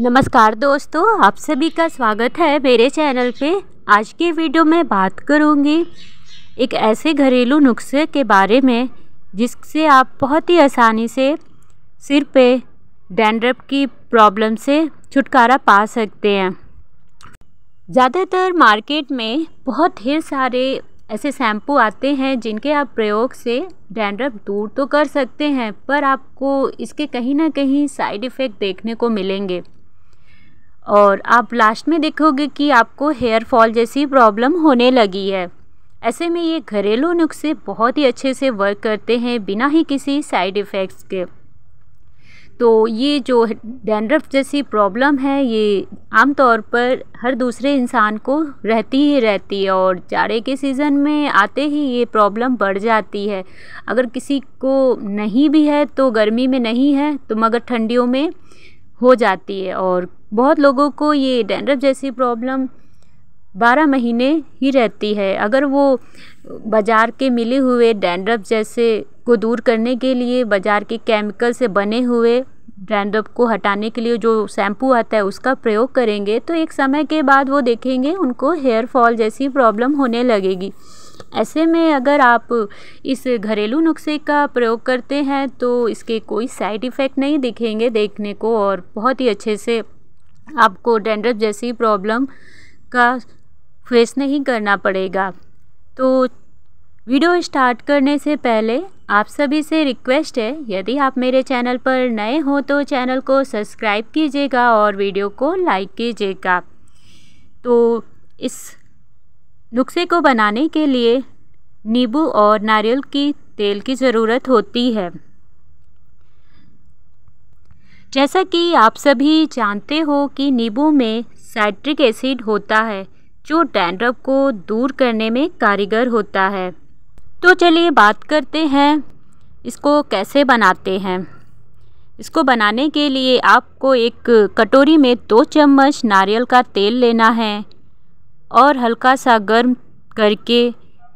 नमस्कार दोस्तों आप सभी का स्वागत है मेरे चैनल पे आज के वीडियो में बात करूँगी एक ऐसे घरेलू नुस्खे के बारे में जिससे आप बहुत ही आसानी से सिर पे डैंड्रप की प्रॉब्लम से छुटकारा पा सकते हैं ज़्यादातर मार्केट में बहुत ढेर सारे ऐसे शैम्पू आते हैं जिनके आप प्रयोग से डैंड्रफ दूर तो कर सकते हैं पर आपको इसके कहीं ना कहीं साइड इफ़ेक्ट देखने को मिलेंगे और आप लास्ट में देखोगे कि आपको हेयर फॉल जैसी प्रॉब्लम होने लगी है ऐसे में ये घरेलू नुस्खे बहुत ही अच्छे से वर्क करते हैं बिना ही किसी साइड इफ़ेक्ट्स के तो ये जो डैंड्रफ जैसी प्रॉब्लम है ये आमतौर पर हर दूसरे इंसान को रहती ही रहती है और जाड़े के सीज़न में आते ही ये प्रॉब्लम बढ़ जाती है अगर किसी को नहीं भी है तो गर्मी में नहीं है तो मगर ठंडियों में हो जाती है और बहुत लोगों को ये डेंड्रफ जैसी प्रॉब्लम बारह महीने ही रहती है अगर वो बाज़ार के मिले हुए डेंड्रफ जैसे को दूर करने के लिए बाज़ार के केमिकल से बने हुए डेंड्रप को हटाने के लिए जो शैम्पू आता है उसका प्रयोग करेंगे तो एक समय के बाद वो देखेंगे उनको हेयर फॉल जैसी प्रॉब्लम होने लगेगी ऐसे में अगर आप इस घरेलू नुस्खे का प्रयोग करते हैं तो इसके कोई साइड इफ़ेक्ट नहीं दिखेंगे देखने को और बहुत ही अच्छे से आपको डेंड्रफ जैसी प्रॉब्लम का फेस नहीं करना पड़ेगा तो वीडियो स्टार्ट करने से पहले आप सभी से रिक्वेस्ट है यदि आप मेरे चैनल पर नए हो तो चैनल को सब्सक्राइब कीजिएगा और वीडियो को लाइक कीजिएगा तो इस नुस्खे को बनाने के लिए नींबू और नारियल की तेल की ज़रूरत होती है जैसा कि आप सभी जानते हो कि नींबू में साइट्रिक एसिड होता है जो डैंड्रफ को दूर करने में कारीगर होता है तो चलिए बात करते हैं इसको कैसे बनाते हैं इसको बनाने के लिए आपको एक कटोरी में दो चम्मच नारियल का तेल लेना है और हल्का सा गर्म करके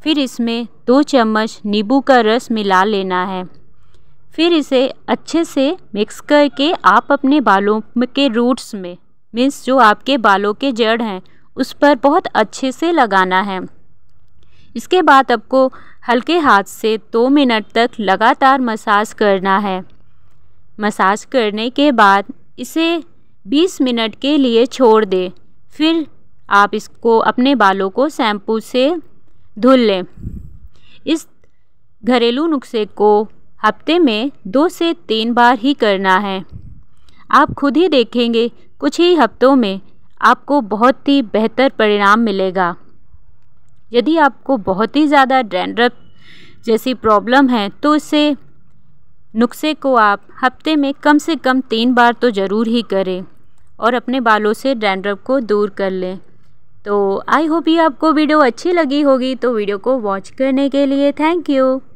फिर इसमें दो चम्मच नींबू का रस मिला लेना है फिर इसे अच्छे से मिक्स करके आप अपने बालों के रूट्स में मीन्स जो आपके बालों के जड़ हैं उस पर बहुत अच्छे से लगाना है इसके बाद आपको हल्के हाथ से दो मिनट तक लगातार मसाज करना है मसाज करने के बाद इसे 20 मिनट के लिए छोड़ दें फिर आप इसको अपने बालों को शैम्पू से धुल लें इस घरेलू नुस्खे को हफ्ते में दो से तीन बार ही करना है आप खुद ही देखेंगे कुछ ही हफ्तों में आपको बहुत ही बेहतर परिणाम मिलेगा यदि आपको बहुत ही ज़्यादा डैंड्रफ जैसी प्रॉब्लम है तो इसे नुस्खे को आप हफ्ते में कम से कम तीन बार तो ज़रूर ही करें और अपने बालों से डैंड्रफ को दूर कर लें तो आई होप ये आपको वीडियो अच्छी लगी होगी तो वीडियो को वॉच करने के लिए थैंक यू